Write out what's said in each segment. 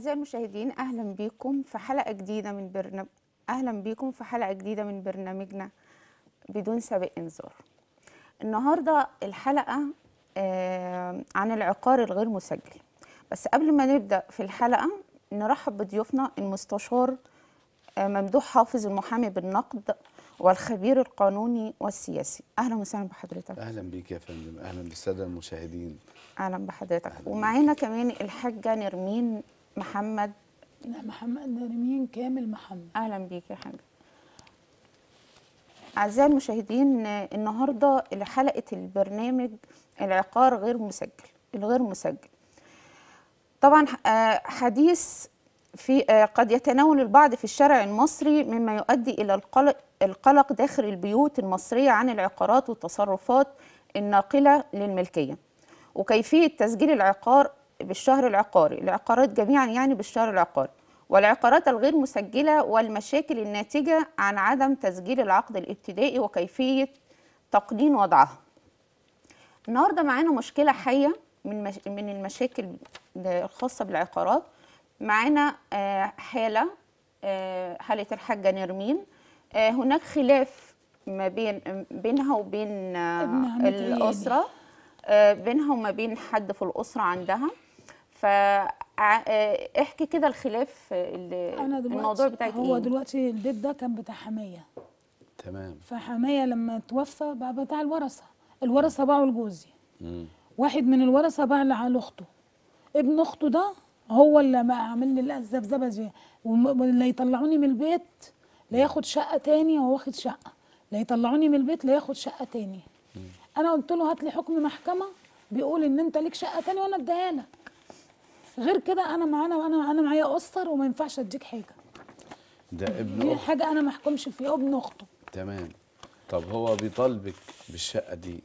أعزائي المشاهدين أهلا بكم في حلقة جديدة من برنامج أهلا بكم في حلقة جديدة من برنامجنا بدون سابق إنذار النهاردة الحلقة آه، عن العقار الغير مسجل بس قبل ما نبدأ في الحلقة نرحب بضيوفنا المستشار آه، ممدوح حافظ المحامي بالنقد والخبير القانوني والسياسي اهلا وسهلا بحضرتك اهلا بيك يا فندم اهلا بالساده المشاهدين اهلا بحضرتك أهلاً ومعانا كمان الحاجه نرمين محمد لا محمد نرمين كامل محمد اهلا بيك يا حاجه اعزائي المشاهدين النهارده حلقه البرنامج العقار غير مسجل الغير مسجل طبعا آه، حديث في آه، قد يتناول البعض في الشارع المصري مما يؤدي الى القلق القلق داخل البيوت المصريه عن العقارات والتصرفات الناقله للملكيه وكيفيه تسجيل العقار بالشهر العقاري العقارات جميعا يعني بالشهر العقاري والعقارات الغير مسجلة والمشاكل الناتجة عن عدم تسجيل العقد الابتدائي وكيفية تقنين وضعها النهاردة معانا مشكلة حية من, مش... من المشاكل الخاصة بالعقارات معانا آه، حالة آه، حالة الحاجة نرمين آه، هناك خلاف ما بين بينها وبين الأسرة بينها وما بين حد في الأسرة عندها فاحكي آه، كده الخلاف أنا دلوقتي الموضوع بتاعك هو إيه؟ دلوقتي البيت ده كان بتاع حميه تمام فحميه لما توفى بقى بتاع الورثه الورثه باعوا لجوزي واحد من الورثه باع لاخته ابن اخته ده هو اللي بقى عامل لي الذبذبه دي واللي يطلعوني من البيت لا ياخد شقه تاني هو واخد شقه لا يطلعوني من البيت لا ياخد شقه تاني انا قلت له هات لي حكم محكمه بيقول ان انت ليك شقه تاني وانا اديها لك غير كده انا معانا انا انا معايا اسر وما ينفعش اديك حاجه ده ابن دي حاجه انا ما احكمش فيها ابن اخته تمام طب هو بيطالبك بالشقه دي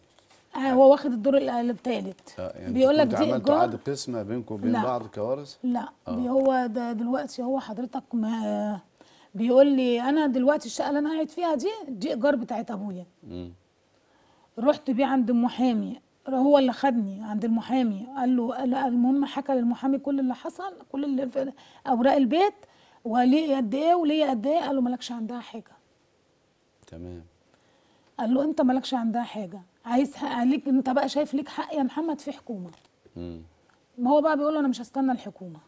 آه هو واخد الدور الثالث آه يعني بيقول لك دي عملتوا عقد قسمه بينكم وبين بعض كوارث لا آه. هو ده دلوقتي هو حضرتك ما بيقول لي انا دلوقتي الشقه اللي انا قاعد فيها دي دي ايجار بتاعت ابويا رحت بيه عند المحامي هو اللي خدني عند المحامي قال له المهم حكى للمحامي كل اللي حصل كل اللي في اوراق البيت وليه قد ايه وليه قد ايه قال له مالكش عندها حاجه تمام قال له انت مالكش عندها حاجه عايز حق عليك انت بقى شايف ليك حق يا محمد في حكومه امم ما هو بقى بيقول له انا مش هستنى الحكومه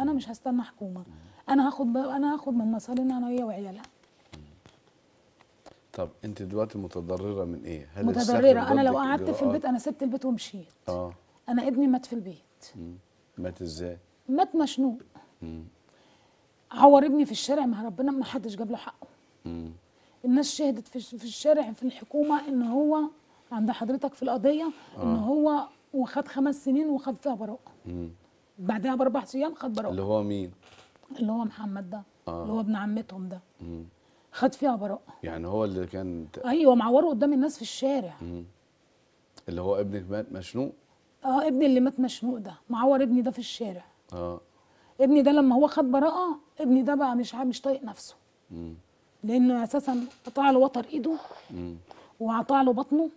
انا مش هستنى حكومه انا هاخد انا هاخد من مصاري انا وهي وعيالها طب انت دلوقتي متضرره من ايه هل متضرره انا لو قعدت في البيت انا سبت البيت ومشيت اه انا ابني مات في البيت مم. مات ازاي مات مشنوق عور ابني في الشارع ما ربنا ما حدش جاب له حقه مم. الناس شهدت في الشارع في الحكومه ان هو عند حضرتك في القضيه آه. ان هو وخد خمس سنين وخد فيها براءه بعدها باربع ايام خد براءه اللي هو مين اللي هو محمد ده آه. اللي هو آه. ابن عمتهم ده مم. خد فيها براءه يعني هو اللي كان ايوه معوره قدام الناس في الشارع مم. اللي هو ابنك مات مشنوق اه ابني اللي مات مشنوق ده معور ابني ده في الشارع اه ابني ده لما هو خد براءه ابني ده بقى مش مش طايق نفسه مم. لانه اساسا قطع له وتر ايده وقطع له بطنه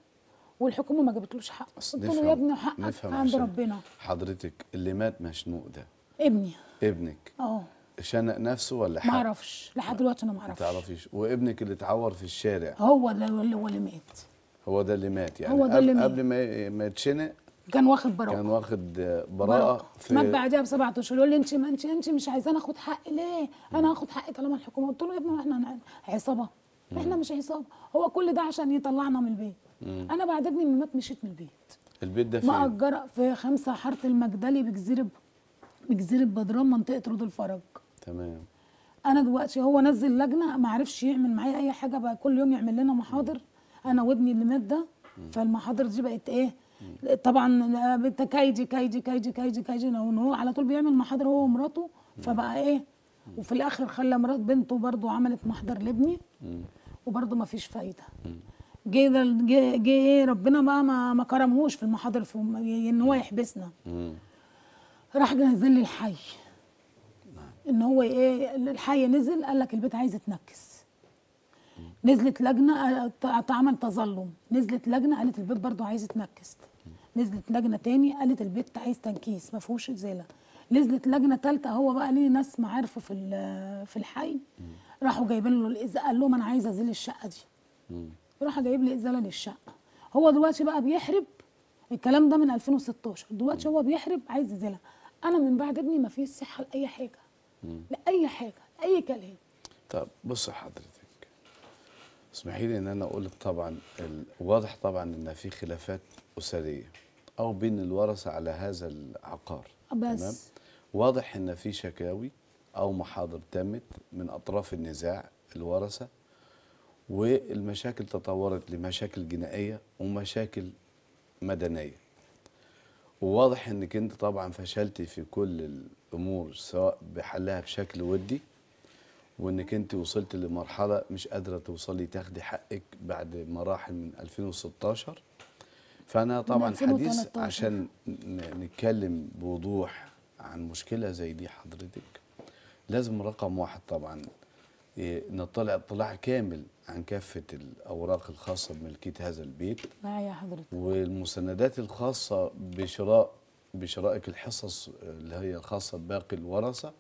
والحكومه ما جابتلوش حق قلت له يا ابني حقك عند ربنا حضرتك اللي مات مشنوق ده ابني ابنك اه شنق نفسه ولا حاجه؟ ما اعرفش لحد دلوقتي انا ما اعرفش ما تعرفيش وابنك اللي اتعور في الشارع هو اللي هو اللي مات هو ده اللي مات يعني هو ده اللي قبل ما ما يتشنق كان واخد براءه كان واخد براءه في مات بعدها بسبعة اشهر يقول لي انت ما انت انت مش عايزاني اخد حقي ليه؟ انا هاخد حقي طالما الحكومه قلت له يا ابني احنا عصابه احنا مش عصابه هو كل ده عشان يطلعنا من البيت انا بعد ابني ما مات مشيت من البيت البيت ده فين؟ مأجره في خمسه حاره المجدلي بجزيره بجزيره بدران منطقه رود الفرج تمام انا دلوقتي هو نزل لجنه ما عرفش يعمل معايا اي حاجه بقى كل يوم يعمل لنا محاضر انا وابني اللي مات ده فالمحاضر دي بقت ايه طبعا آه، كايدي كايدي كايدي كايدي كايدي هو على طول بيعمل محاضر هو ومراته فبقى ايه وفي الاخر خلى مرات بنته برده عملت محضر لابني وبرده ما فيش فايده جه جه جه إيه؟ ربنا بقى ما, ما كرمهوش في المحاضر في ان هو يحبسنا راح نزل لي الحي ان هو ايه الحي نزل قال لك البيت عايز يتنكس نزلت لجنه آه، اتعمل تظلم نزلت لجنه قالت البيت برضه عايز يتنكس نزلت لجنه تاني قالت البيت عايز تنكيس ما فيهوش ازاله نزلت لجنه ثالثه هو بقى ليه ناس معارفه في في الحي راحوا جايبين له الازاله قال لهم انا عايز ازيل الشقه دي راح جايب لي ازاله للشقه هو دلوقتي بقى بيحرب الكلام ده من 2016 دلوقتي هو بيحرب عايز يزيلها انا من بعد ابني ما فيش صحه لاي حاجه لاي حاجه لاي كلام طب بص حضرتك اسمحي لي ان انا اقول طبعا واضح طبعا ان في خلافات اسريه او بين الورثه على هذا العقار بس تمام واضح ان في شكاوي او محاضر تمت من اطراف النزاع الورثه والمشاكل تطورت لمشاكل جنائيه ومشاكل مدنيه وواضح انك انت طبعا فشلتي في كل الامور سواء بحلها بشكل ودي وانك انت وصلت لمرحله مش قادره توصلي تاخدي حقك بعد مراحل من 2016 فانا طبعا الحديث عشان نتكلم بوضوح عن مشكله زي دي حضرتك لازم رقم واحد طبعا إيه، نطلع اطلاع كامل عن كافة الأوراق الخاصة بملكية هذا البيت معايا حضرتك والمسندات الخاصة بشراء بشرائك الحصص اللي هي الخاصة بباقي الورثة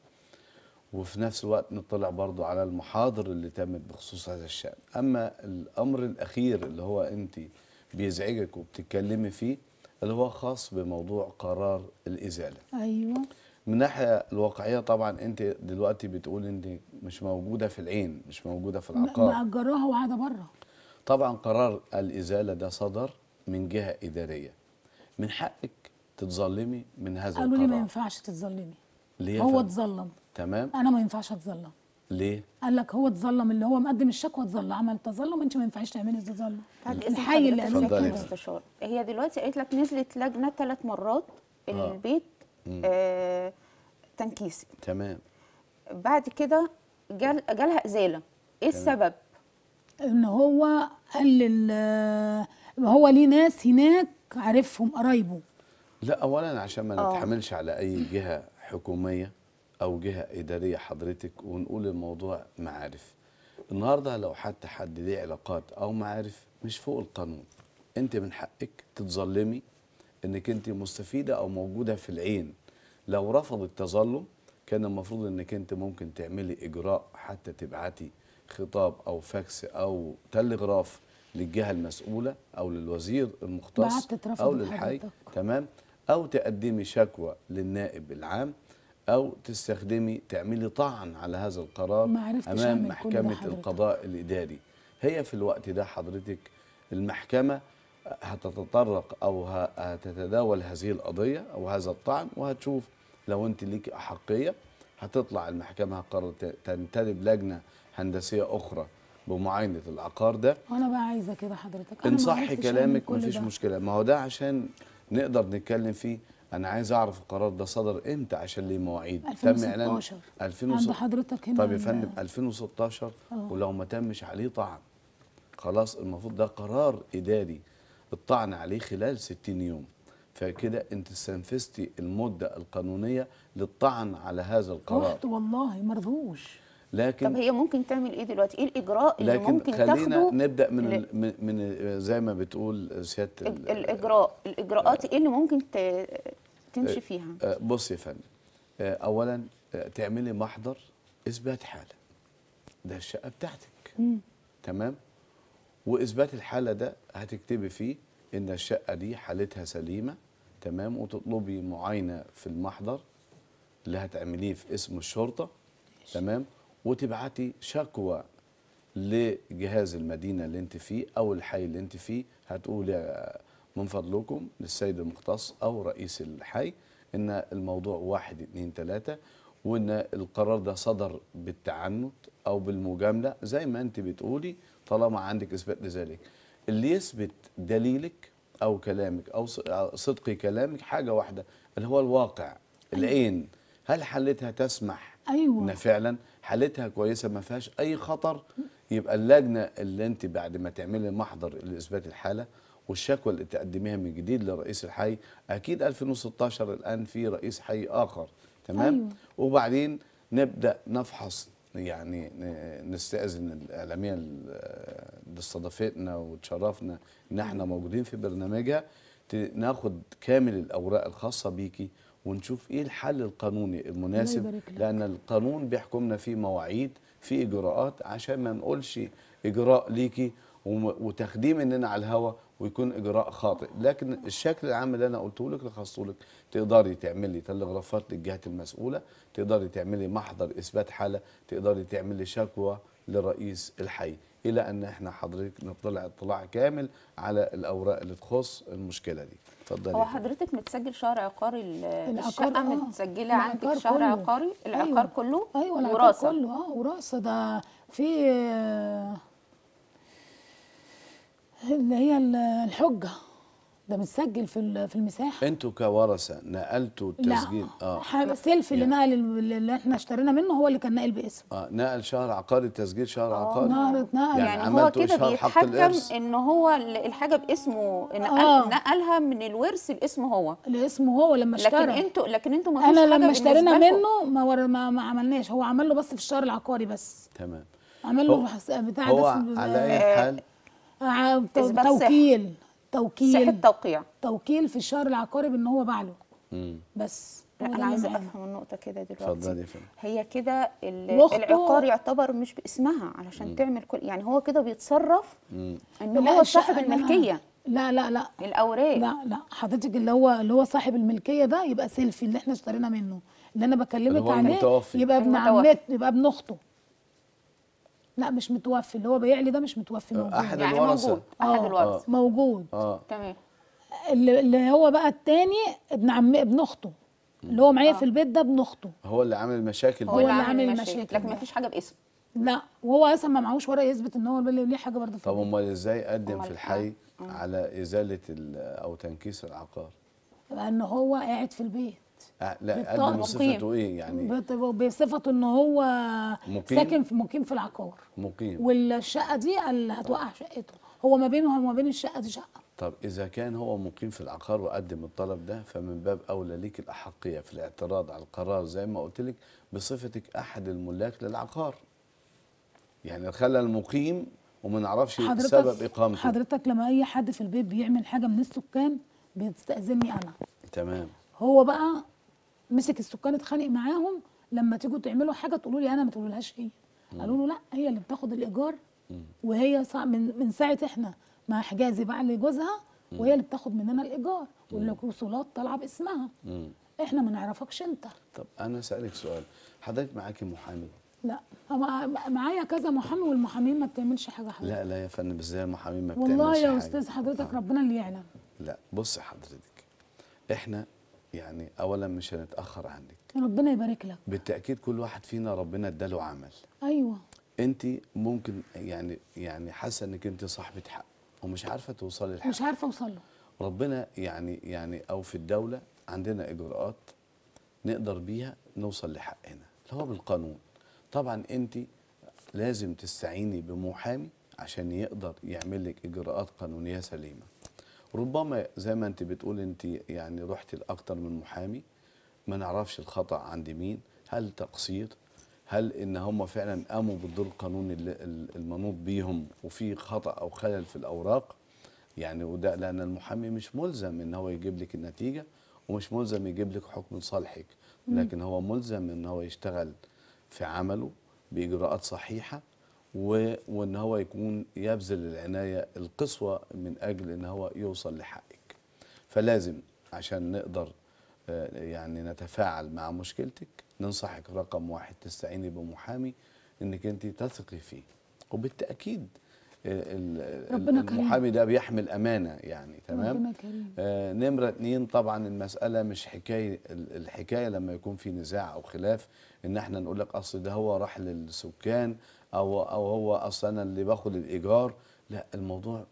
وفي نفس الوقت نطلع برضو على المحاضر اللي تمت بخصوص هذا الشأن أما الأمر الأخير اللي هو أنت بيزعجك وبتتكلمي فيه اللي هو خاص بموضوع قرار الإزالة أيوة من ناحيه الواقعيه طبعا انت دلوقتي بتقول انت مش موجوده في العين مش موجوده في العقار مأجراها وقاعده بره طبعا قرار الازاله ده صدر من جهه اداريه من حقك تتظلمي من هذا قالوا القرار قالوا لي ما ينفعش تتظلمي ليه هو اتظلم تمام انا ما ينفعش اتظلم ليه؟ قال لك هو اتظلم اللي هو مقدم الشكوى اتظلم عمل تظلم انت ما ينفعش تعملي تظلم الحي اللي قالوا لك هي دلوقتي قالت لك نزلت لجنه ثلاث مرات آه. البيت آه، تنكيسي تمام بعد كده جال جالها ازاله ايه تمام. السبب ان هو قلل هو ليه ناس هناك عارفهم قرايبه لا اولا عشان ما آه. نتحملش على اي جهه حكوميه او جهه اداريه حضرتك ونقول الموضوع معارف النهارده لو حتى حد ليه علاقات او معارف مش فوق القانون انت من حقك تتظلمي انك انت مستفيده او موجوده في العين لو رفض التظلم كان المفروض انك انت ممكن تعملي اجراء حتى تبعتي خطاب او فاكس او تلغراف للجهه المسؤوله او للوزير المختص او للحي تمام او تقدمي شكوى للنائب العام او تستخدمي تعملي طعن على هذا القرار امام محكمه القضاء الاداري هي في الوقت ده حضرتك المحكمه هتتطرق او هتتداول هذه القضيه او هذا الطعن وهتشوف لو انت ليك احقيه هتطلع المحكمه هتقرر تنتدب لجنه هندسيه اخرى بمعاينه العقار ده وانا بقى عايزه كده حضرتك ان صح كلامك مفيش مشكله ما هو ده عشان نقدر نتكلم فيه انا عايز اعرف القرار ده صدر امتى عشان ليه مواعيد 2016 تم اعلان 2016 عند حضرتك هنا طب يا فندم 2016 ولو ما تمش عليه طعن خلاص المفروض ده قرار اداري الطعن عليه خلال 60 يوم فكده انت استنفذتي المده القانونيه للطعن على هذا القرار رحت والله ما رضوش لكن طب هي ممكن تعمل ايه دلوقتي ايه الاجراء اللي ممكن لكن خلينا نبدا من ل... من زي ما بتقول سياده ال... الاجراء الاجراءات آه. ايه اللي ممكن ت... تمشي آه، فيها آه، بصي يا فندم اولا تعملي محضر اثبات حاله ده الشقه بتاعتك مم. تمام واثبات الحاله ده هتكتبي فيه ان الشقه دي حالتها سليمه تمام وتطلبي معاينه في المحضر اللي هتعمليه في اسم الشرطه تمام وتبعتي شكوى لجهاز المدينه اللي انت فيه او الحي اللي انت فيه هتقولي من فضلكم للسيد المختص او رئيس الحي ان الموضوع واحد اتنين تلاته وان القرار ده صدر بالتعنت او بالمجامله زي ما انت بتقولي طالما عندك اثبات لذلك اللي يثبت دليلك او كلامك او آه، صدق كلامك حاجه واحده اللي هو الواقع أيوة. العين هل حالتها تسمح ايوه ان فعلا حالتها كويسه ما فيهاش اي خطر يبقى اللجنه اللي انت بعد ما تعملي محضر لاثبات الحاله والشكوى اللي تقدميها من جديد لرئيس الحي اكيد 2016 الان في رئيس حي اخر تمام أيوة. وبعدين نبدا نفحص يعني نستأذن الإعلامية اللي استضافتنا وتشرفنا إن احنا موجودين في برنامجها ناخد كامل الأوراق الخاصة بيكي ونشوف إيه الحل القانوني المناسب لأن القانون بيحكمنا في مواعيد في إجراءات عشان ما نقولش إجراء ليكي وتخديم إننا على الهوا ويكون اجراء خاطئ لكن الشكل العام اللي انا قلته لك لخصته لك تقدري تعملي تلغرافات للجهات المسؤوله تقدري تعملي محضر اثبات حاله تقدري تعملي شكوى لرئيس الحي الى ان احنا حضرتك نطلع اطلاع كامل على الاوراق اللي تخص المشكله دي اتفضلي هو حضرتك متسجل شهر عقاري الشقه آه. متسجله عندك شهر كله. عقاري العقار أيوة. كله ايوه العقار كله اه وراثه ده في آه، اللي هي الحجه ده متسجل في في المساحه انتوا كورثه نقلتوا التسجيل آه. لا. اه سيلف اللي نقل اللي احنا اشترينا منه هو اللي كان ناقل باسمه اه نقل شهر عقاري تسجيل شهر آه، عقاري نقل نقل يعني, يعني هو كده بيتحكم ان هو الحاجه باسمه نقل آه. نقلها من الورث لاسمه هو لاسمه هو لما اشترى لكن انتوا لكن انتوا ما انا لما اشترينا منه ما, ور... ما ما عملناش هو عمل له بس في الشهر العقاري بس تمام عمل له بتاع هو على اي حال آه، آه، توكيل توكيل صحه توقيع توكيل في الشهر العقاري بان هو بعله بس انا عايزه افهم النقطه كده دلوقتي هي كده العقار يعتبر مش باسمها علشان مم. تعمل كل يعني هو كده بيتصرف ان هو صاحب الملكيه لا لا لا الاوراق لا لا حضرتك اللي هو اللي هو صاحب الملكيه ده يبقى سيلفي اللي احنا اشترينا منه اللي انا بكلمك عليه يبقى ابن عمته يبقى ابن اخته لا مش متوفي اللي هو بيعلي ده مش متوفي آه، موجود احد يعني الورثه موجود احد آه، الورثه آه، موجود اه تمام اللي هو بقى الثاني ابن عم ابن اخته اللي هو معايا آه. في البيت ده ابن اخته هو اللي عامل المشاكل هو اللي عامل المشاكل لكن ما فيش حاجه باسمه لا وهو اصلا ما معهوش ورق يثبت ان هو ليه حاجه برضه طب امال ازاي قدم في إيه؟ الحي على ازاله او تنكيس العقار لان هو قاعد في البيت آه، لا قد صفته ايه يعني بصفته ان هو مقيم ساكن في مقيم في العقار مقيم والشقه دي اللي هتوقع شقته هو ما بينه وما بين الشقه دي شقه طب اذا كان هو مقيم في العقار وقدم الطلب ده فمن باب اولى ليك الاحقيه في الاعتراض على القرار زي ما قلت لك بصفتك احد الملاك للعقار يعني خلى المقيم وما نعرفش سبب اقامته حضرتك لما اي حد في البيت بيعمل حاجه من السكان بتستاذني انا تمام هو بقى مسك السكان اتخانق معاهم لما تيجوا تعملوا حاجه تقولوا لي انا ما تقولولهاش هي قالوا له لا هي اللي بتاخد الايجار وهي من من ساعه احنا مع حجازي بقى لجوزها وهي اللي بتاخد مننا الايجار والوصولات طالعه باسمها احنا ما نعرفكش انت طب انا اسالك سؤال حضرتك معاكي محامي لا معايا كذا محامي والمحامين ما بتعملش حاجه حضرتك لا لا يا فندم ازاي المحامين ما بتعملش والله يا استاذ حضرتك آه. ربنا اللي يعلم لا بص حضرتك احنا يعني اولا مش هنتاخر عنك ربنا يبارك لك بالتاكيد كل واحد فينا ربنا اداله عمل ايوه انت ممكن يعني يعني حاسه انك انت صاحبه حق ومش عارفه توصلي للحق مش عارفه اوصل له ربنا يعني يعني او في الدوله عندنا اجراءات نقدر بيها نوصل لحقنا اللي هو بالقانون طبعا انت لازم تستعيني بمحامي عشان يقدر يعمل لك اجراءات قانونيه سليمه ربما زي ما انت بتقول انت يعني رحت لاكثر من محامي ما نعرفش الخطا عند مين هل تقصير هل ان هم فعلا قاموا بالدور القانوني المنوط بيهم وفي خطا او خلل في الاوراق يعني وده لان المحامي مش ملزم ان هو يجيب لك النتيجه ومش ملزم يجيب لك حكم لصالحك لكن هو ملزم ان هو يشتغل في عمله باجراءات صحيحه وان هو يكون يبذل العنايه القصوى من اجل ان هو يوصل لحقك فلازم عشان نقدر آه، يعني نتفاعل مع مشكلتك ننصحك رقم واحد تستعيني بمحامي انك انت تثقي فيه وبالتاكيد آه، ربنا المحامي ده بيحمل امانه يعني تمام ربنا كريم. آه نمره اتنين طبعا المساله مش حكايه الحكايه لما يكون في نزاع او خلاف ان احنا نقول لك اصل ده هو راح للسكان او او هو اصل انا اللي باخد الايجار لا الموضوع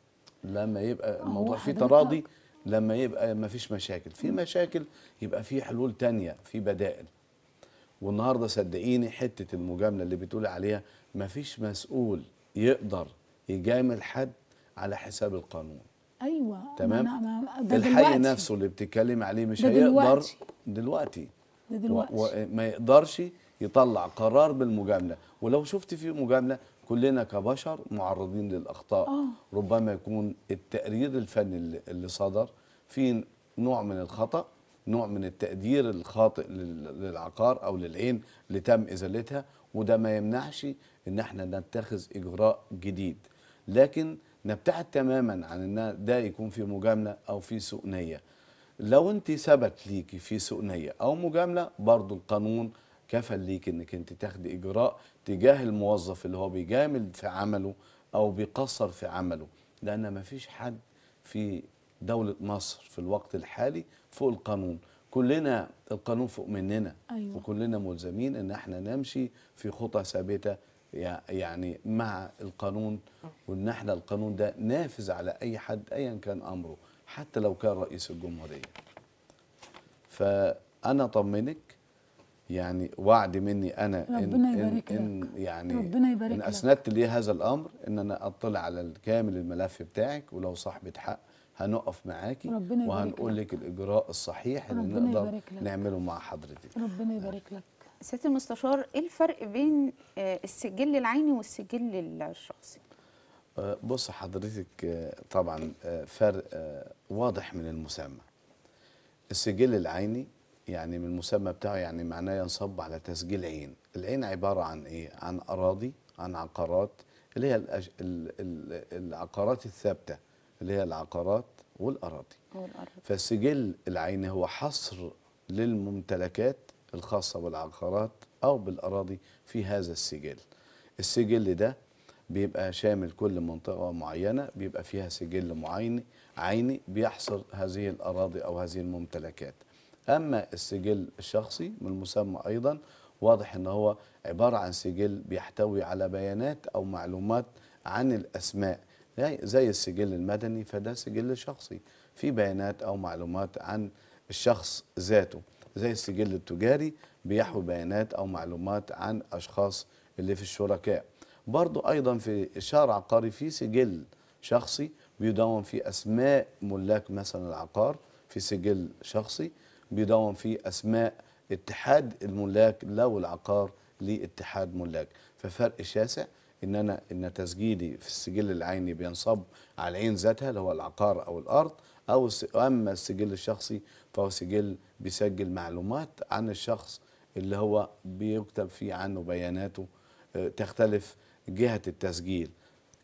لما يبقى الموضوع فيه تراضي لما يبقى ما فيش مشاكل في مشاكل يبقى في حلول تانية في بدائل والنهارده صدقيني حته المجامله اللي بتقول عليها ما فيش مسؤول يقدر يجامل حد على حساب القانون ايوه تمام ده الحي نفسه اللي بتتكلم عليه مش هيقدر دلوقتي دلوقتي, دلوقتي. ما يقدرش يطلع قرار بالمجامله ولو شفت فيه مجامله كلنا كبشر معرضين للاخطاء أوه. ربما يكون التقرير الفني اللي صدر فيه نوع من الخطا نوع من التقدير الخاطئ للعقار او للعين اللي تم ازالتها وده ما يمنعش ان احنا نتخذ اجراء جديد لكن نبتعد تماما عن ان ده يكون في مجامله او في سوء نيه لو انت ثبت ليكي في سوء نيه او مجامله برضو القانون كفل ليك انك انت تاخدي اجراء تجاه الموظف اللي هو بيجامل في عمله او بيقصر في عمله لان ما فيش حد في دوله مصر في الوقت الحالي فوق القانون كلنا القانون فوق مننا أيوة. وكلنا ملزمين ان احنا نمشي في خطى ثابته يعني مع القانون وان احنا القانون ده نافذ على اي حد ايا كان امره حتى لو كان رئيس الجمهوريه فانا طمنك يعني وعد مني انا ربنا إن يبارك إن, إن يعني ربنا يبارك ان اسندت لي هذا الامر ان انا اطلع على الكامل الملف بتاعك ولو صاحبه حق هنقف معاكي ربنا وهنقول لك الاجراء الصحيح اللي نقدر نعمله مع حضرتك ربنا يبارك لك سياده المستشار ايه الفرق بين آه، السجل العيني والسجل الشخصي آه، بص حضرتك آه، طبعا فرق واضح من المسمى السجل العيني يعني من المسمى بتاعه يعني معناه ينصب على تسجيل عين العين عبارة عن إيه؟ عن أراضي عن عقارات اللي هي الأج... ال... ال... العقارات الثابتة اللي هي العقارات والأراضي والأراضي فسجل العين هو حصر للممتلكات الخاصة بالعقارات أو بالأراضي في هذا السجل السجل ده بيبقى شامل كل منطقة معينة بيبقى فيها سجل معين عيني بيحصر هذه الأراضي أو هذه الممتلكات أما السجل الشخصي من المسمى أيضا واضح ان هو عبارة عن سجل بيحتوي على بيانات أو معلومات عن الأسماء زي السجل المدني فده سجل شخصي في بيانات أو معلومات عن الشخص ذاته زي السجل التجاري بيحوي بيانات أو معلومات عن أشخاص اللي في الشركاء برضو أيضا في الشهر العقاري في سجل شخصي بيدون في أسماء ملاك مثلا العقار في سجل شخصي بيدون فيه اسماء اتحاد الملاك لو العقار لاتحاد ملاك ففرق شاسع ان انا ان تسجيلي في السجل العيني بينصب على العين ذاتها اللي هو العقار او الارض او اما السجل الشخصي فهو سجل بيسجل معلومات عن الشخص اللي هو بيكتب فيه عنه بياناته آه، تختلف جهه التسجيل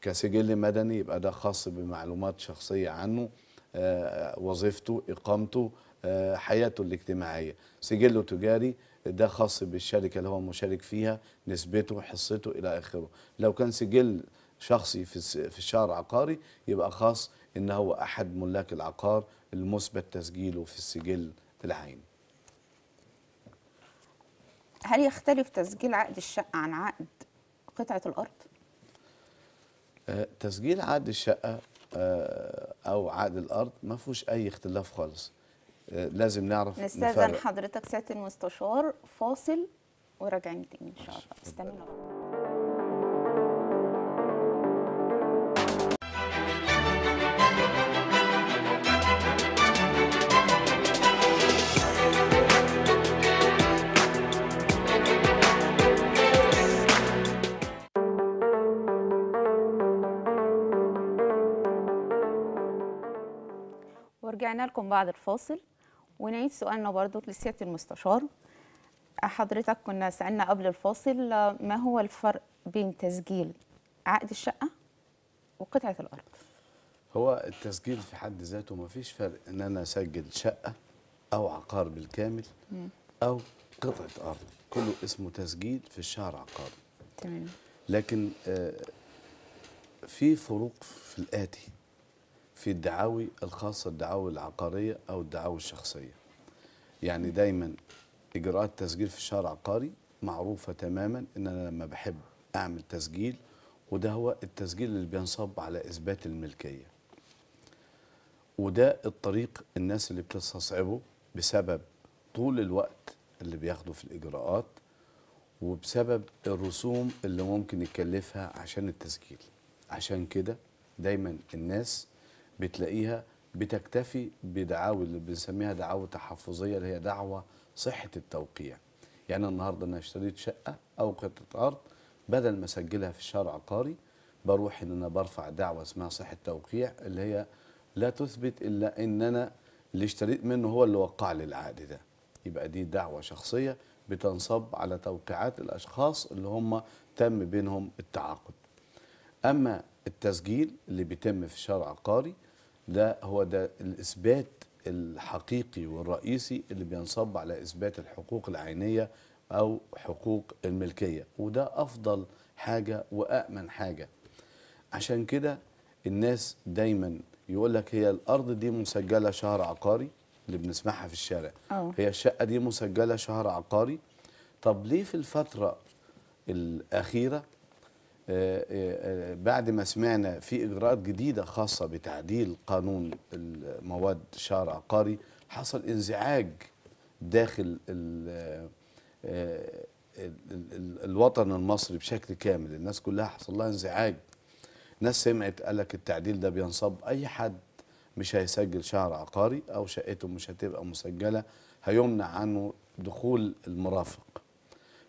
كسجل مدني يبقى ده خاص بمعلومات شخصيه عنه آه، وظيفته اقامته آه، حياته الاجتماعية سجله تجاري ده خاص بالشركة اللي هو مشارك فيها نسبته حصته إلى آخره لو كان سجل شخصي في الشهر عقاري يبقى خاص إن هو أحد ملاك العقار المثبت تسجيله في السجل العين هل يختلف تسجيل عقد الشقة عن عقد قطعة الأرض؟ آه، تسجيل عقد الشقة آه، أو عقد الأرض ما فيهوش أي اختلاف خالص آه، لازم نعرف نستاذن حضرتك سياده المستشار فاصل وراجعين تاني ان شاء الله استمعوا ورجعنا لكم بعد الفاصل ونعيد سؤالنا برضو لسياده المستشار حضرتك كنا سالنا قبل الفاصل ما هو الفرق بين تسجيل عقد الشقه وقطعه الارض هو التسجيل في حد ذاته ما فيش فرق ان انا اسجل شقه او عقار بالكامل او قطعه ارض كله اسمه تسجيل في الشهر عقار تمام لكن آه، في فروق في الاتي في الدعاوي الخاصة الدعاوي العقارية أو الدعاوي الشخصية يعني دايما إجراءات تسجيل في الشهر العقاري معروفة تماما إن أنا لما بحب أعمل تسجيل وده هو التسجيل اللي بينصب على إثبات الملكية وده الطريق الناس اللي بتستصعبه بسبب طول الوقت اللي بياخده في الإجراءات وبسبب الرسوم اللي ممكن يكلفها عشان التسجيل عشان كده دايما الناس بتلاقيها بتكتفي بدعاوى اللي بنسميها دعاوى تحفظيه اللي هي دعوه صحه التوقيع. يعني النهارده انا اشتريت شقه او قطعه ارض بدل ما اسجلها في الشارع عقاري بروح ان انا برفع دعوه اسمها صحه توقيع اللي هي لا تثبت الا ان انا اللي اشتريت منه هو اللي وقع لي العقد ده. يبقى دي دعوه شخصيه بتنصب على توقيعات الاشخاص اللي هم تم بينهم التعاقد. اما التسجيل اللي بيتم في الشارع العقاري ده هو ده الإثبات الحقيقي والرئيسي اللي بينصب على إثبات الحقوق العينية أو حقوق الملكية وده أفضل حاجة وأأمن حاجة عشان كده الناس دايما يقول لك هي الأرض دي مسجلة شهر عقاري اللي بنسمعها في الشارع أوه. هي الشقة دي مسجلة شهر عقاري طب ليه في الفترة الأخيرة آه، آه، بعد ما سمعنا في إجراءات جديدة خاصة بتعديل قانون المواد شهر عقاري حصل انزعاج داخل آه، الوطن المصري بشكل كامل الناس كلها حصل لها انزعاج ناس سمعت قال لك التعديل ده بينصب اي حد مش هيسجل شهر عقاري او شقته مش هتبقى مسجله هيمنع عنه دخول المرافق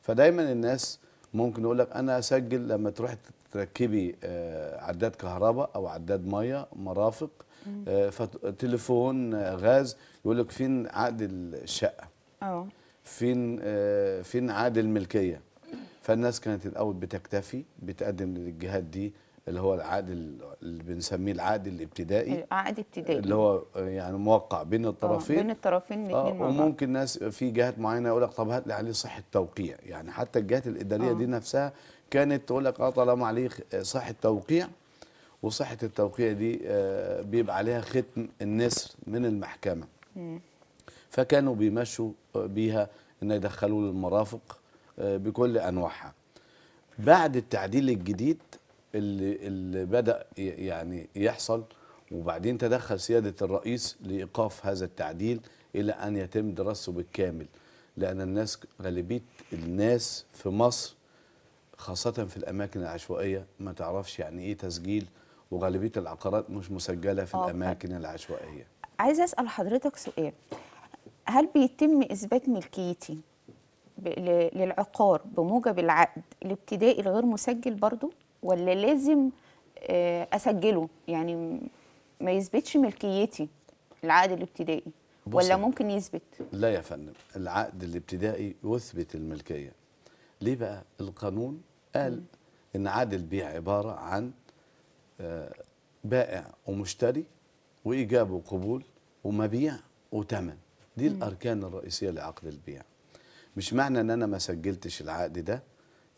فدايما الناس ممكن يقول لك انا اسجل لما تروحي تركبي آه، عداد كهرباء او عداد ميه مرافق آه، تليفون آه، غاز يقول لك فين عقد الشقه فين فين عقد الملكيه فالناس كانت الاول بتكتفي بتقدم للجهات دي اللي هو العقد اللي بنسميه العقد الابتدائي أيوة، عقد ابتدائي اللي هو يعني موقع بين آه، الطرفين بين الطرفين الاثنين آه وممكن ناس في جهات معينه يقول لك طب هات لي عليه صحه توقيع يعني حتى الجهات الاداريه آه. دي نفسها كانت تقول لك اه طالما عليه صحه توقيع وصحه التوقيع دي آه بيبقى عليها ختم النسر من المحكمه م. فكانوا بيمشوا آه، بيها ان يدخلوا للمرافق آه، بكل انواعها بعد التعديل الجديد اللي, اللي بدأ يعني يحصل وبعدين تدخل سيادة الرئيس لإيقاف هذا التعديل إلى أن يتم دراسته بالكامل لأن الناس غالبية الناس في مصر خاصة في الأماكن العشوائية ما تعرفش يعني إيه تسجيل وغالبية العقارات مش مسجلة في الأماكن العشوائية عايز أسأل حضرتك سؤال هل بيتم إثبات ملكيتي للعقار بموجب العقد الابتدائي الغير مسجل برضو؟ ولا لازم آه، اسجله يعني ما يثبتش ملكيتي العقد الابتدائي ولا ممكن يثبت لا يا فندم العقد الابتدائي يثبت الملكيه ليه بقى القانون قال ان عقد البيع عباره عن آه، بائع ومشتري وايجاب وقبول ومبيع وتمن دي الاركان الرئيسيه لعقد البيع مش معنى ان انا ما سجلتش العقد ده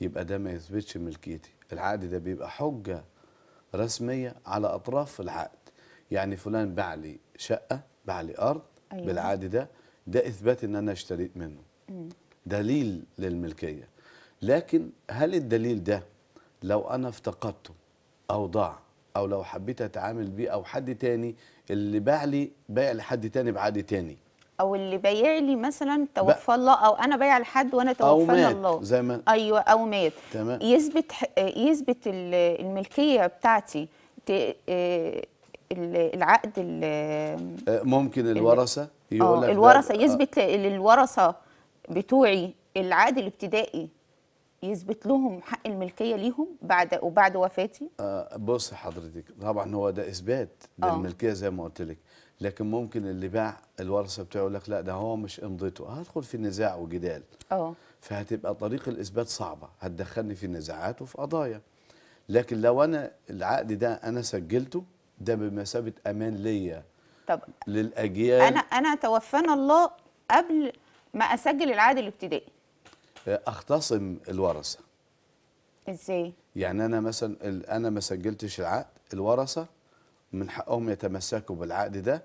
يبقى ده ما يثبتش ملكيتي العقد ده بيبقى حجة رسمية على أطراف العقد يعني فلان باع لي شقة باع لي أرض أيوة. بالعقد ده ده إثبات إن أنا اشتريت منه دليل للملكية لكن هل الدليل ده لو أنا افتقدته أو ضاع أو لو حبيت أتعامل بيه أو حد تاني اللي باع لي بايع لحد تاني بعقد تاني او اللي بايع لي مثلا توفى الله او انا بايع لحد وانا توفاني الله زي ما ايوه او مات تمام يثبت يثبت الملكيه بتاعتي آه، العقد آه، ممكن الورثه يقول آه، لك الورثه يثبت للورثه بتوعي العقد الابتدائي يثبت لهم حق الملكيه ليهم بعد وبعد وفاتي آه بص حضرتك طبعا هو ده اثبات آه. للملكيه زي ما قلت لك لكن ممكن اللي باع الورثه بتاعه يقول لك لا ده هو مش امضته هدخل في نزاع وجدال اه فهتبقى طريق الاثبات صعبه هتدخلني في نزاعات وفي قضايا لكن لو انا العقد ده انا سجلته ده بمثابه امان ليا طب للاجيال انا انا توفانا الله قبل ما اسجل العقد الابتدائي اختصم الورثه ازاي يعني انا مثلا انا ما سجلتش العقد الورثه من حقهم يتمسكوا بالعقد ده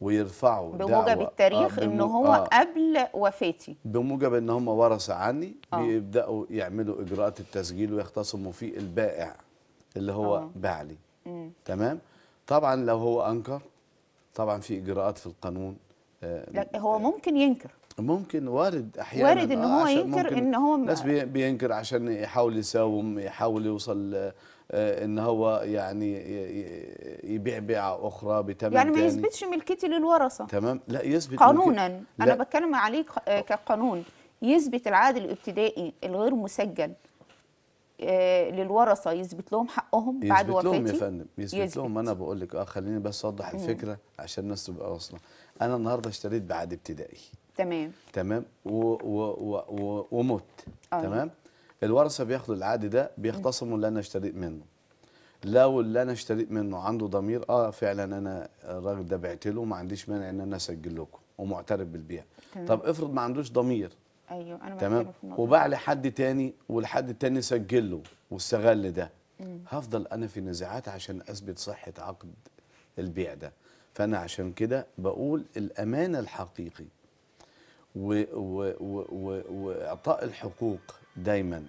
ويرفعوا بموجب آه، التاريخ آه ان هو آه قبل وفاتي بموجب ان هم ورثه عني آه بيبداوا يعملوا اجراءات التسجيل ويختصموا في البائع اللي هو آه باع لي تمام طبعا لو هو انكر طبعا في اجراءات في القانون آه لا هو ممكن ينكر ممكن وارد احيانا وارد ان هو ينكر ان هو ناس بينكر عشان يحاول يساوم يحاول يوصل آه، ان هو يعني يبيع بيعه اخرى بتمن يعني ما يثبتش ملكيتي للورثه تمام لا يثبت قانونا انا لا. بتكلم عليه آه، كقانون يثبت العقد الابتدائي الغير مسجل آه، للورثه يثبت لهم حقهم يثبت بعد وفاتي يثبت لهم يا فندم يثبت, يثبت لهم انا بقول لك اه خليني بس اوضح الفكره عشان الناس تبقى واصله انا النهارده اشتريت بعد ابتدائي تمام تمام و و و و ومت أوه. تمام الورثه بياخدوا العقد ده بيختصموا اللي انا اشتريت منه لو اللي انا اشتريت منه عنده ضمير اه فعلا انا الراجل ده بعت له ما عنديش مانع ان انا اسجل لكم ومعترف بالبيع تمام. طب افرض ما عندوش ضمير ايوه انا تمام وباع لحد تاني والحد التاني سجل له واستغل ده مم. هفضل انا في نزاعات عشان اثبت صحه عقد البيع ده فانا عشان كده بقول الامانه الحقيقي واعطاء الحقوق دايما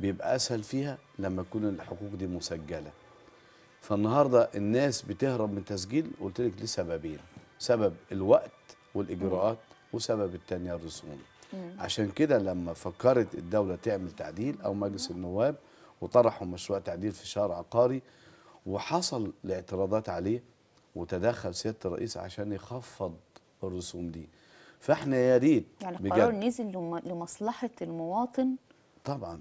بيبقى اسهل فيها لما تكون الحقوق دي مسجله فالنهارده الناس بتهرب من تسجيل قلت لك لسببين سبب الوقت والاجراءات وسبب التانية الرسوم عشان كده لما فكرت الدوله تعمل تعديل او مجلس النواب وطرحوا مشروع تعديل في شهر عقاري وحصل الاعتراضات عليه وتدخل سياده الرئيس عشان يخفض الرسوم دي فاحنا يا ريت يعني القرار بجد. نزل لمصلحه المواطن طبعا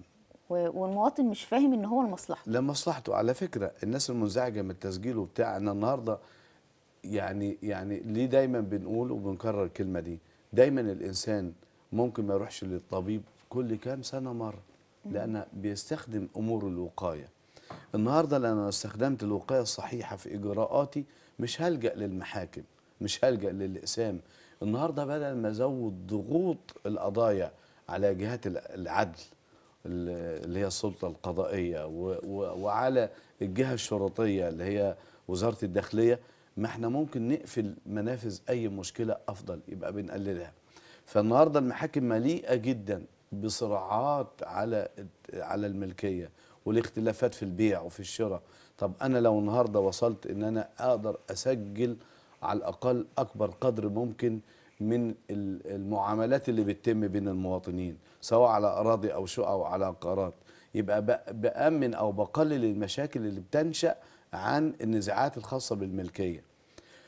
والمواطن مش فاهم ان هو لمصلحته لمصلحته على فكره الناس المنزعجه من التسجيل وبتاع انا النهارده يعني يعني ليه دايما بنقول وبنكرر الكلمه دي دايما الانسان ممكن ما يروحش للطبيب كل كام سنه مره لان بيستخدم امور الوقايه النهارده لان انا استخدمت الوقايه الصحيحه في اجراءاتي مش هلجا للمحاكم مش هلجا للاقسام النهارده بدل ما ازود ضغوط القضايا على جهات العدل اللي هي السلطه القضائيه وعلى الجهه الشرطيه اللي هي وزاره الداخليه ما احنا ممكن نقفل منافذ اي مشكله افضل يبقى بنقللها فالنهارده المحاكم مليئه جدا بصراعات على على الملكيه والاختلافات في البيع وفي الشراء طب انا لو النهارده وصلت ان انا اقدر اسجل على الاقل اكبر قدر ممكن من المعاملات اللي بتتم بين المواطنين سواء على اراضي او شقق او على عقارات يبقى بامن او بقلل المشاكل اللي بتنشا عن النزاعات الخاصه بالملكيه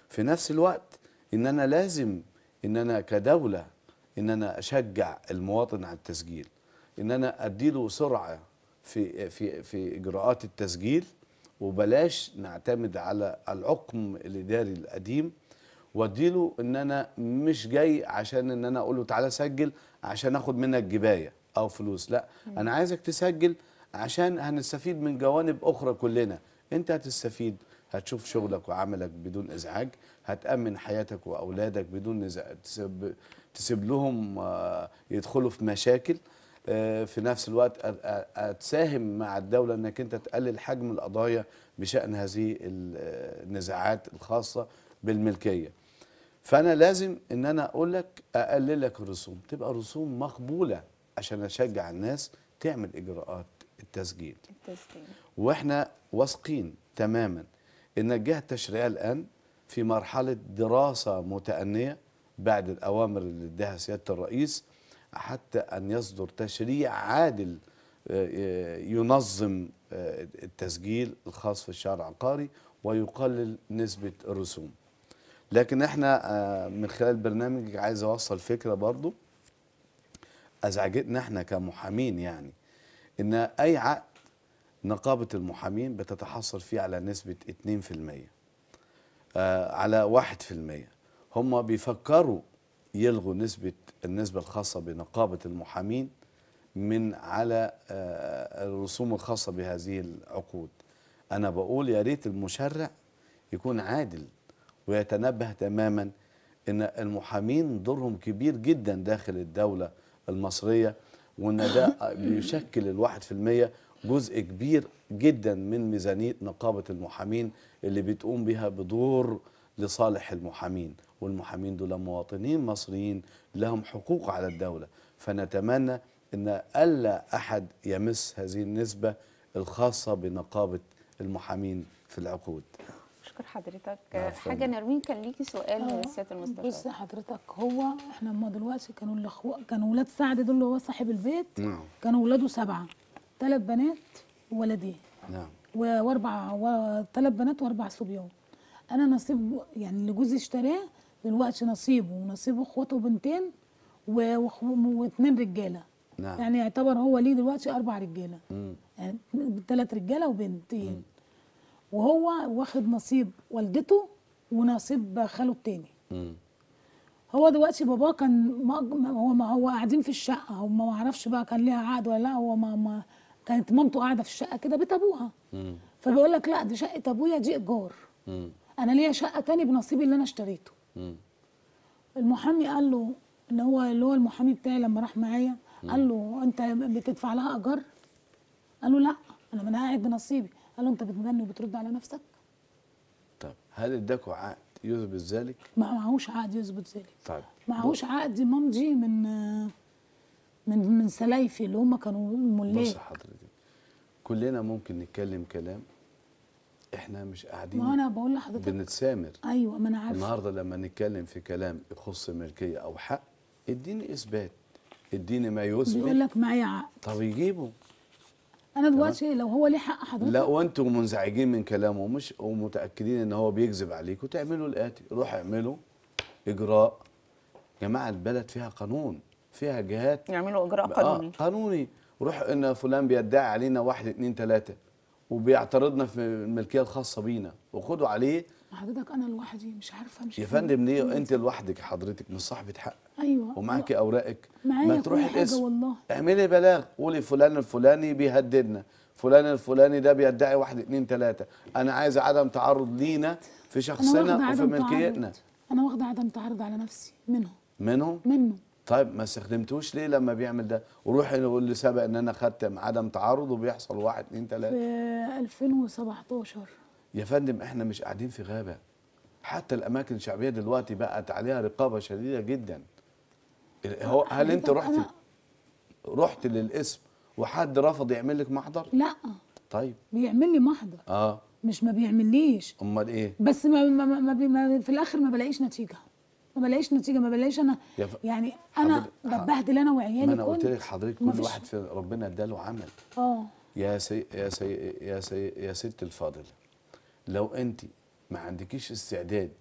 في نفس الوقت ان انا لازم ان انا كدوله ان انا اشجع المواطن على التسجيل ان انا اديله سرعه في في في اجراءات التسجيل وبلاش نعتمد على العقم الاداري القديم واديله ان انا مش جاي عشان ان انا اقول له تعالى سجل عشان اخد منك جبايه او فلوس لا انا عايزك تسجل عشان هنستفيد من جوانب اخرى كلنا انت هتستفيد هتشوف شغلك وعملك بدون ازعاج هتامن حياتك واولادك بدون تسيب... تسيب لهم آه، يدخلوا في مشاكل آه، في نفس الوقت تساهم مع الدولة أنك أنت تقلل حجم القضايا بشأن هذه آه، النزاعات الخاصة بالملكية فأنا لازم أن أنا أقول لك أقلل لك الرسوم تبقى رسوم مقبولة عشان أشجع الناس تعمل إجراءات التسجيل التسجيل وإحنا واثقين تماما أن الجهة التشريعية الآن في مرحلة دراسة متأنية بعد الأوامر اللي اداها سيادة الرئيس حتى أن يصدر تشريع عادل آه، آه، ينظم آه، التسجيل الخاص في الشهر العقاري ويقلل نسبة الرسوم لكن احنا من خلال برنامج عايز اوصل فكرة برضو ازعجتنا احنا كمحامين يعني ان اي عقد نقابة المحامين بتتحصل فيه على نسبة 2% على 1% هم بيفكروا يلغوا نسبة النسبة الخاصة بنقابة المحامين من على آه، الرسوم الخاصة بهذه العقود أنا بقول يا ريت المشرع يكون عادل ويتنبه تماما أن المحامين دورهم كبير جدا داخل الدولة المصرية وأن ده بيشكل الواحد في المية جزء كبير جدا من ميزانية نقابة المحامين اللي بتقوم بها بدور لصالح المحامين والمحامين دول مواطنين مصريين لهم حقوق على الدولة فنتمنى أن ألا أحد يمس هذه النسبة الخاصة بنقابة المحامين في العقود بشكر حضرتك عفل. حاجه نروين كان ليكي سؤال آه، سيادة المستشفى بصي حضرتك هو احنا ما دلوقتي كانوا الاخوه كانوا ولاد سعد دول اللي هو صاحب البيت نعم كانوا ولاده سبعه ثلاث بنات وولدين نعم واربع ثلاث بنات واربع صبيان انا نصيب يعني اللي جوزي اشتراه دلوقتي نصيبه ونصيب اخواته بنتين واتنين رجاله نعم. يعني يعتبر هو ليه دلوقتي اربع رجاله امم يعني ثلاث رجاله وبنتين مم. وهو واخد نصيب والدته ونصيب خاله التاني هو دلوقتي باباه كان ما هو ما هو قاعدين في الشقه هو ما اعرفش بقى كان ليها عقد ولا لا هو ما, ما كانت مامته قاعده في الشقه كده بيت ابوها فبيقول لك لا دي شقه ابويا دي ايجار انا ليا شقه تاني بنصيبي اللي انا اشتريته المحامي قال له ان هو اللي هو المحامي بتاعي لما راح معايا قال له انت بتدفع لها اجر قال له لا انا من قاعد بنصيبي قال له انت بتغني وبترد على نفسك طب هل اداكوا عقد يثبت ذلك ما معهوش عقد يثبت ذلك طيب معهوش عقد ممضي من من من سلايفي اللي هم كانوا الملاك بص حضرتك كلنا ممكن نتكلم كلام احنا مش قاعدين ما انا بقول لحضرتك بنتسامر ايوه ما انا عارف النهارده لما نتكلم في كلام يخص ملكيه او حق اديني اثبات اديني ما يثبت بيقول لك معايا عقد طب يجيبه انا دلوقتي لو هو ليه حق حضرتك لا وانتم منزعجين من كلامه مش ومتاكدين ان هو بيكذب عليكم تعملوا الاتي روح اعملوا اجراء جماعه البلد فيها قانون فيها جهات يعملوا اجراء آه، قانوني آه قانوني روح ان فلان بيدعي علينا واحد اتنين تلاته وبيعترضنا في الملكيه الخاصه بينا وخدوا عليه حضرتك انا لوحدي مش عارفه مش يا فندم ليه انت لوحدك حضرتك مش صاحبه حق ايوه ومعاكي اوراقك ما تروحي الاسم والله اعملي بلاغ قولي فلان الفلاني بيهددنا فلان الفلاني ده بيدعي واحد اثنين ثلاثه انا عايز عدم تعرض لينا في شخصنا وفي ملكيتنا انا واخده عدم تعرض على نفسي منهم منهم منه طيب ما استخدمتوش ليه لما بيعمل ده وروح اللي سبق ان انا خدت عدم تعارض وبيحصل واحد اتنين تلاته في 2017 يا فندم احنا مش قاعدين في غابه حتى الاماكن الشعبيه دلوقتي بقت عليها رقابه شديده جدا هو هل انت رحت رحت للقسم وحد رفض يعمل لك محضر لا طيب بيعمل لي محضر اه مش ما بيعمليش امال ايه بس ما, ما, ما, ما في الاخر ما بلاقيش نتيجه ما بلاقيش نتيجه ما بلاقيش انا يعني انا بتبهدل انا وعيالي ما انا قلت لك حضرتك كل واحد في ربنا اداله عمل اه يا سي يا سي يا سي يا ست الفاضل لو انت ما عندكيش استعداد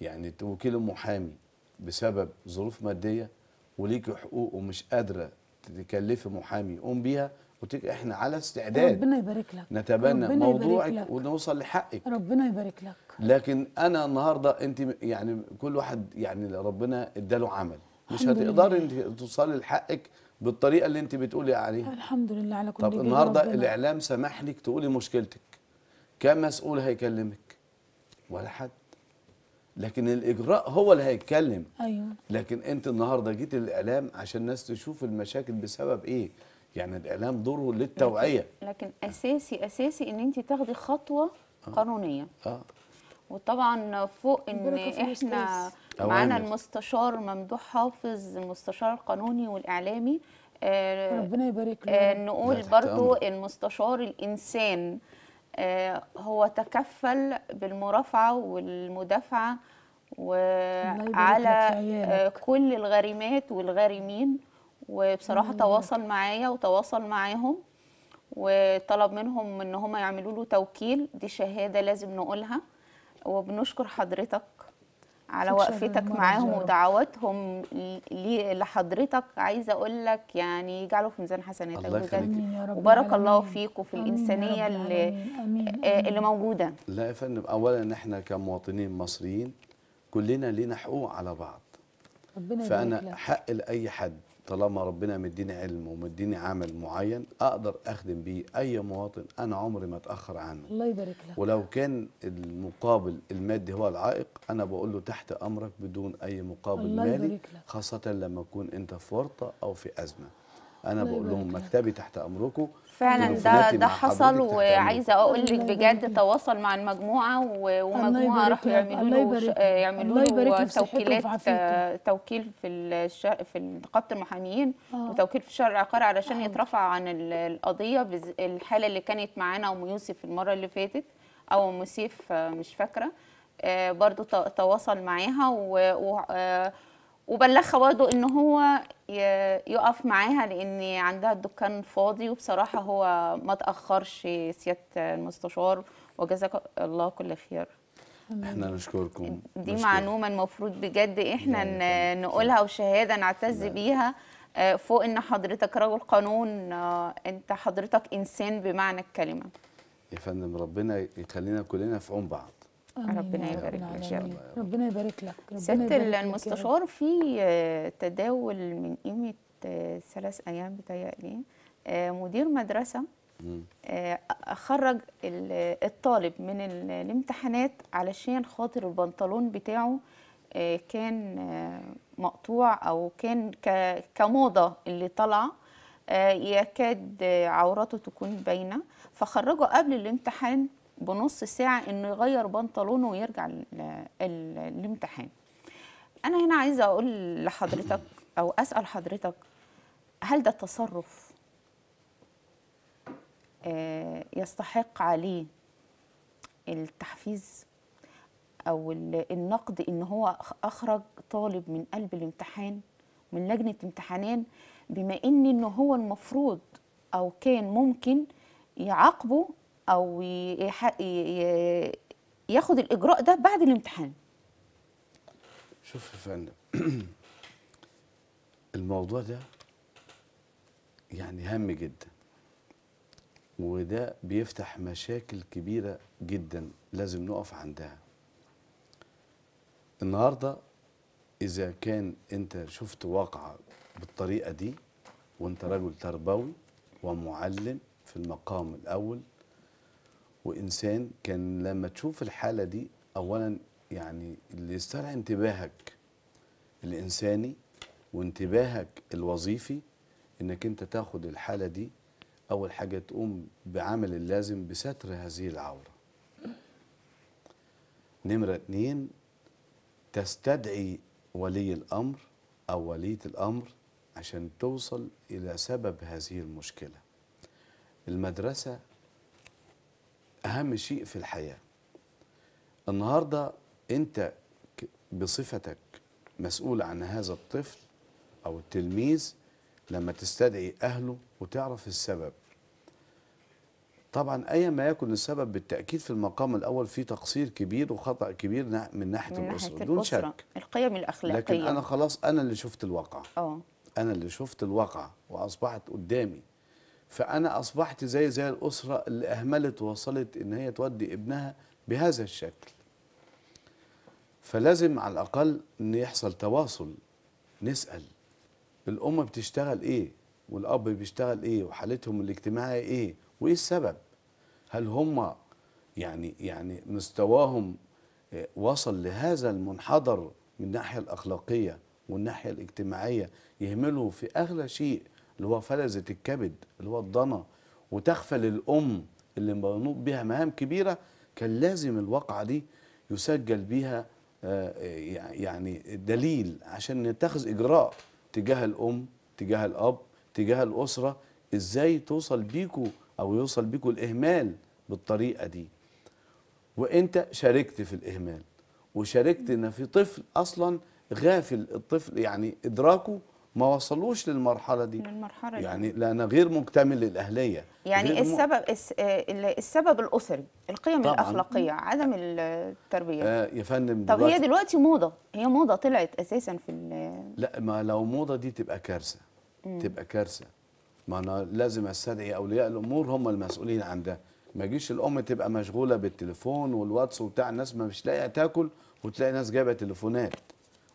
يعني توكيل محامي بسبب ظروف ماديه وليكي حقوق ومش قادره تكلفي محامي يقوم بيها قلت لك احنا على استعداد ربنا يبارك لك نتبنى ربنا موضوعك لك. ونوصل لحقك ربنا يبارك لك لكن انا النهارده انت يعني كل واحد يعني ربنا اداله عمل مش هتقدري انت توصلي لحقك بالطريقه اللي انت بتقولي عليها الحمد لله على كل طب النهارده ربنا. الاعلام سمح لك تقولي مشكلتك كم مسؤول هيكلمك ولا حد لكن الاجراء هو اللي هيتكلم ايوه لكن انت النهارده جيت للاعلام عشان الناس تشوف المشاكل بسبب ايه يعني الاعلام دوره للتوعيه لكن, لكن اساسي اساسي ان انت تاخدي خطوه آه. قانونيه اه وطبعا فوق ان احنا معانا المستشار ممدوح حافظ المستشار القانوني والاعلامي آه، ربنا يبارك له آه، نقول برضو المستشار الانسان آه، هو تكفل بالمرافعه والمدافعه وعلى كل الغريمات والغارمين وبصراحه تواصل معايا وتواصل معاهم وطلب منهم ان هم يعملوا له توكيل دي شهاده لازم نقولها وبنشكر حضرتك على وقفتك معاهم ودعواتهم لحضرتك عايزه اقول لك يعني يجعله في ميزان حسناتك بجد وبارك الله فيك وفي الانسانيه اللي آه، أمين. اللي موجوده لا يا فندم اولا احنا كمواطنين مصريين كلنا لينا حقوق على بعض ربنا فانا حق لاي حد طالما ربنا مديني علم ومديني عمل معين اقدر اخدم بيه اي مواطن انا عمري ما اتاخر عنه الله يبارك لك ولو كان المقابل المادي هو العائق انا بقول له تحت امرك بدون اي مقابل الله مالي يبارك لك. خاصه لما اكون انت في ورطه او في ازمه انا بقول لهم مكتبي تحت امركم فعلا ده ده حصل وعايزه اقول لك بجد تواصل مع المجموعه ومجموعه راحوا يعملوا له آه، يعملوا له توكيلات آه، توكيل في في نقابه المحامين آه. وتوكيل في الشرع العقار علشان آه. يترفع عن القضيه الحاله اللي كانت معانا ام يوسف المره اللي فاتت او ام سيف آه، مش فاكره برضو تواصل معاها و وبلغها برضه ان هو يقف معاها لان عندها الدكان فاضي وبصراحه هو ما تاخرش سياده المستشار وجزاك الله كل خير احنا نشكركم دي معلومه المفروض بجد احنا نعم، نعم. نقولها وشهاده نعتز نعم. بيها آه، فوق ان حضرتك رجل قانون آه، انت حضرتك انسان بمعنى الكلمه يا فندم ربنا يخلينا كلنا في عون بعض ربنا يبارك لك يا رب ربنا يبارك لك ست المستشار في آه، تداول من قيمه آه، ثلاث ايام بتهيألي آه، مدير مدرسه خرج الطالب من الامتحانات علشان خاطر البنطلون بتاعه كان مقطوع او كان كموضه اللي طالعه يكاد عورته تكون باينه فخرجه قبل الامتحان بنص ساعة انه يغير بنطلونه ويرجع الامتحان انا هنا عايزة اقول لحضرتك او اسأل حضرتك هل ده تصرف آه، يستحق عليه التحفيز او النقد ان هو اخرج طالب من قلب الامتحان من لجنه امتحانين بما ان ان هو المفروض او كان ممكن يعاقبه او ياخد الاجراء ده بعد الامتحان شوف يا فندم الموضوع ده يعني هام جدا وده بيفتح مشاكل كبيرة جدا لازم نقف عندها النهاردة إذا كان أنت شفت واقعة بالطريقة دي وأنت رجل تربوي ومعلم في المقام الأول وانسان كان لما تشوف الحاله دي اولا يعني اللي يسترعى انتباهك الانساني وانتباهك الوظيفي انك انت تاخد الحاله دي اول حاجه تقوم بعمل اللازم بستر هذه العوره نمره اتنين تستدعي ولي الامر او وليه الامر عشان توصل الى سبب هذه المشكله المدرسه اهم شيء في الحياه النهارده انت بصفتك مسؤول عن هذا الطفل او التلميذ لما تستدعي اهله وتعرف السبب طبعا ايا ما يكن السبب بالتاكيد في المقام الاول في تقصير كبير وخطا كبير من ناحيه من الاسره ناحية دون شك القيم الاخلاقيه لكن انا خلاص انا اللي شفت الواقع اه انا اللي شفت الواقع واصبحت قدامي فأنا أصبحت زي زي الأسرة اللي أهملت ووصلت إن هي تودي ابنها بهذا الشكل فلازم على الأقل إن يحصل تواصل نسأل الأم بتشتغل إيه والأب بيشتغل إيه وحالتهم الاجتماعية إيه وإيه السبب هل هم يعني يعني مستواهم آه، وصل لهذا المنحدر من الناحية الأخلاقية والناحية الاجتماعية يهمله في أغلى شيء اللي هو فلذة الكبد اللي هو الضنا وتغفل الأم اللي مبنوط بها مهام كبيرة كان لازم الواقعة دي يسجل بيها آه، يعني دليل عشان نتخذ إجراء تجاه الأم تجاه الأب تجاه الأسرة إزاي توصل بيكوا أو يوصل بيكوا الإهمال بالطريقة دي وانت شاركت في الاهمال وشاركت ان في طفل اصلا غافل الطفل يعني ادراكه ما وصلوش للمرحله دي للمرحله دي يعني لان غير مكتمل للاهليه يعني السبب السبب الاسري القيم طبعاً. الاخلاقيه عدم التربيه آه يا فندم طب دلوقتي هي دلوقتي موضه هي موضه طلعت اساسا في لا ما لو موضه دي تبقى كارثه تبقى كارثه ما انا لازم استدعي اولياء الامور هم المسؤولين عن ده ما يجيش الام تبقى مشغوله بالتليفون والواتس وبتاع الناس ما مش لاقيه تاكل وتلاقي ناس جايبه تليفونات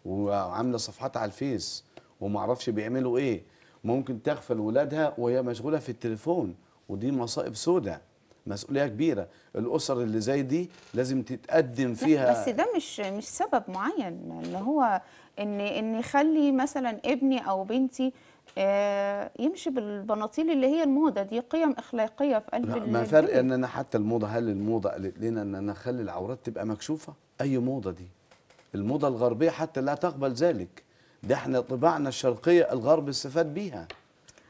وعامله صفحات على الفيس وما اعرفش بيعملوا ايه ممكن تغفل ولادها وهي مشغوله في التليفون ودي مصائب سوداء مسؤوليه كبيره الاسر اللي زي دي لازم تتقدم فيها بس ده مش مش سبب معين اللي هو ان ان يخلي مثلا ابني او بنتي آه، يمشي بالبناطيل اللي هي الموضه دي قيم اخلاقيه في قلب ما فرق ان انا حتى الموضه هل الموضه قالت لنا ان انا اخلي العورات تبقى مكشوفه اي موضه دي الموضه الغربيه حتى لا تقبل ذلك ده احنا طباعنا الشرقيه الغرب استفاد بيها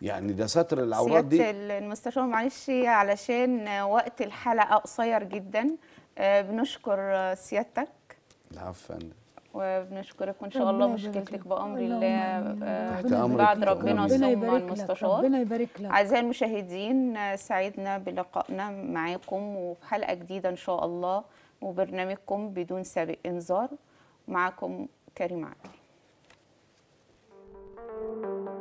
يعني ده ستر العورات دي المستشار معلش علشان وقت الحلقه قصير جدا آه، بنشكر سيادتك العفو يا وبنشكرك وان شاء الله مشكلتك بامر الله آه، بعد ربنا ثم المستشار ربنا يبارك لك اعزائي المشاهدين آه، سعدنا بلقائنا معاكم وفي حلقه جديده ان شاء الله وبرنامجكم بدون سابق انذار معاكم كريم عادل thank you